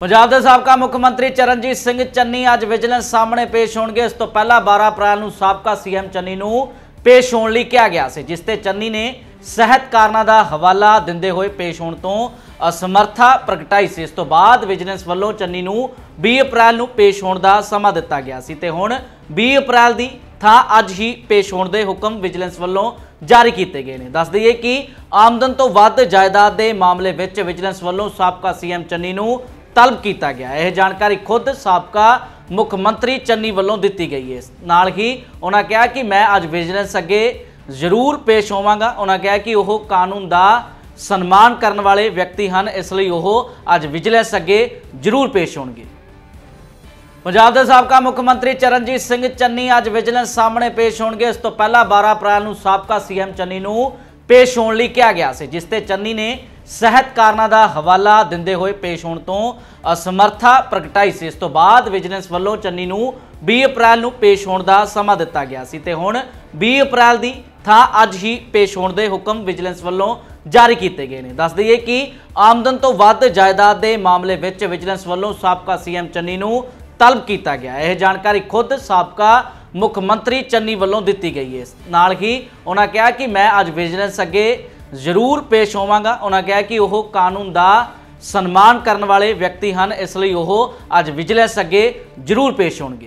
ਪੰਜਾਬ ਦੇ ਸਾਬਕਾ ਮੁੱਖ ਮੰਤਰੀ ਚਰਨਜੀਤ ਸਿੰਘ ਚੰਨੀ ਅੱਜ ਵਿਜੀਲੈਂਸ ਸਾਹਮਣੇ ਪੇਸ਼ ਹੋਣਗੇ ਇਸ ਤੋਂ ਪਹਿਲਾਂ 12 ਅਪ੍ਰੈਲ ਨੂੰ ਸਾਬਕਾ ਸੀਐਮ ਚੰਨੀ ਨੂੰ ਪੇਸ਼ ਹੋਣ ਲਈ ਕਿਹਾ ਗਿਆ ਸੀ ਜਿਸ ਤੇ ਚੰਨੀ ਨੇ ਸਿਹਤ ਕਾਰਨਾਂ ਦਾ ਹਵਾਲਾ ਦਿੰਦੇ ਹੋਏ ਪੇਸ਼ ਹੋਣ ਤੋਂ ਅਸਮਰਥਾ ਪ੍ਰਗਟਾਈ ਸੀ ਇਸ ਤੋਂ ਬਾਅਦ ਵਿਜੀਲੈਂਸ ਵੱਲੋਂ ਚੰਨੀ ਨੂੰ 20 ਅਪ੍ਰੈਲ ਨੂੰ ਪੇਸ਼ ਹੋਣ ਦਾ ਸਮਾਂ ਦਿੱਤਾ ਗਿਆ ਸੀ ਤੇ ਹੁਣ 20 ਅਪ੍ਰੈਲ ਦੀ ਥਾਂ ਅੱਜ ਹੀ ਪੇਸ਼ ਹੋਣ ਦੇ ਹੁਕਮ ਵਿਜੀਲੈਂਸ ਵੱਲੋਂ ਜਾਰੀ ਕੀਤੇ ਗਏ ਨੇ ਦੱਸ ਦਈਏ ਕਿ ਆਮਦਨ ਤੋਂ ਵੱਧ ਜਾਇਦਾਦ ਦੇ ਮਾਮਲੇ ਵਿੱਚ ਵਿਜੀਲੈਂਸ ਵੱਲੋਂ ਸਾਬਕਾ ਸੀਐਮ ਚੰਨੀ ਨੂੰ ਤਲਬ ਕੀਤਾ ਗਿਆ ਇਹ ਜਾਣਕਾਰੀ ਖੁਦ ਸਾਬਕਾ ਮੁੱਖ ਮੰਤਰੀ ਚੰਨੀ ਵੱਲੋਂ ਦਿੱਤੀ ਗਈ ਹੈ ਨਾਲ ਹੀ ਉਹਨਾਂ ਕਿਹਾ ਕਿ ਮੈਂ ਅੱਜ ਵਿਜੀਲੈਂਸ ਅੱਗੇ ਜ਼ਰੂਰ ਪੇਸ਼ ਹੋਵਾਂਗਾ ਉਹਨਾਂ ਕਿਹਾ ਕਿ ਉਹ ਕਾਨੂੰਨ ਦਾ ਸਨਮਾਨ ਕਰਨ ਵਾਲੇ ਵਿਅਕਤੀ ਹਨ ਇਸ ਲਈ ਉਹ ਅੱਜ ਵਿਜੀਲੈਂਸ ਅੱਗੇ ਜ਼ਰੂਰ ਪੇਸ਼ ਹੋਣਗੇ ਪੰਜਾਬ ਦੇ ਸਾਬਕਾ ਮੁੱਖ ਮੰਤਰੀ ਚਰਨਜੀਤ ਸਿੰਘ ਚੰਨੀ ਅੱਜ ਵਿਜੀਲੈਂਸ ਸਾਹਮਣੇ ਪੇਸ਼ ਹੋਣਗੇ ਇਸ ਤੋਂ ਪਹਿਲਾਂ 12 ਅਪ੍ਰੈਲ ਨੂੰ ਸਾਬਕਾ ਸੀਐਮ ਚੰਨੀ ਨੂੰ ਪੇਸ਼ ਹੋਣ ਲਈ ਕਿਹਾ ਗਿਆ ਸੀ ਜਿਸ ਤੇ ਚੰਨੀ ਨੇ ਸਹਿਤ ਕਾਰਨਾਂ ਦਾ ਹਵਾਲਾ ਦਿੰਦੇ ਹੋਏ ਪੇਸ਼ ਹੋਣ ਤੋਂ ਅਸਮਰਥਾ ਪ੍ਰਗਟਾਈ ਸੀ ਇਸ ਤੋਂ ਬਾਅਦ ਵਿਜੀਲੈਂਸ ਵੱਲੋਂ ਚੰਨੀ ਨੂੰ 20 ਅਪ੍ਰੈਲ ਨੂੰ ਪੇਸ਼ ਹੋਣ ਦਾ ਸਮਾਂ ਦਿੱਤਾ ਗਿਆ ਸੀ ਤੇ ਹੁਣ 20 ਅਪ੍ਰੈਲ ਦੀ ਥਾਂ ਅੱਜ ਹੀ ਪੇਸ਼ ਹੋਣ ਦੇ ਹੁਕਮ ਵਿਜੀਲੈਂਸ ਵੱਲੋਂ ਜਾਰੀ ਕੀਤੇ ਗਏ ਨੇ ਦੱਸ ਦਈਏ ਕਿ ਆਮਦਨ ਤੋਂ ਵੱਧ ਜਾਇਦਾਦ ਦੇ ਮਾਮਲੇ ਵਿੱਚ ਵਿਜੀਲੈਂਸ ਵੱਲੋਂ ਸਾਬਕਾ ਸੀਐਮ ਚੰਨੀ ਨੂੰ ਤਲਬ ਕੀਤਾ ਗਿਆ ਇਹ ਜਾਣਕਾਰੀ ਖੁਦ ਸਾਬਕਾ ਮੁੱਖ ਮੰਤਰੀ ਚੰਨੀ ਵੱਲੋਂ ਦਿੱਤੀ ਗਈ ਹੈ ਨਾਲ ਹੀ ਉਹਨਾਂ ਕਿਹਾ ਕਿ ਮੈਂ ਅੱਜ ਵਿਜੀਲੈਂਸ ਅੱਗੇ ਜ਼ਰੂਰ ਪੇਸ਼ ਹੋਵਾਂਗਾ ਉਹਨਾਂ ਕਿਹਾ ਕਿ ਉਹ ਕਾਨੂੰਨ ਦਾ ਸਨਮਾਨ ਕਰਨ ਵਾਲੇ ਵਿਅਕਤੀ ਹਨ ਇਸ ਲਈ ਉਹ ਅੱਜ ਵਿਜੀਲੈਂਸ ਅੱਗੇ ਜ਼ਰੂਰ ਪੇਸ਼ ਹੋਣਗੇ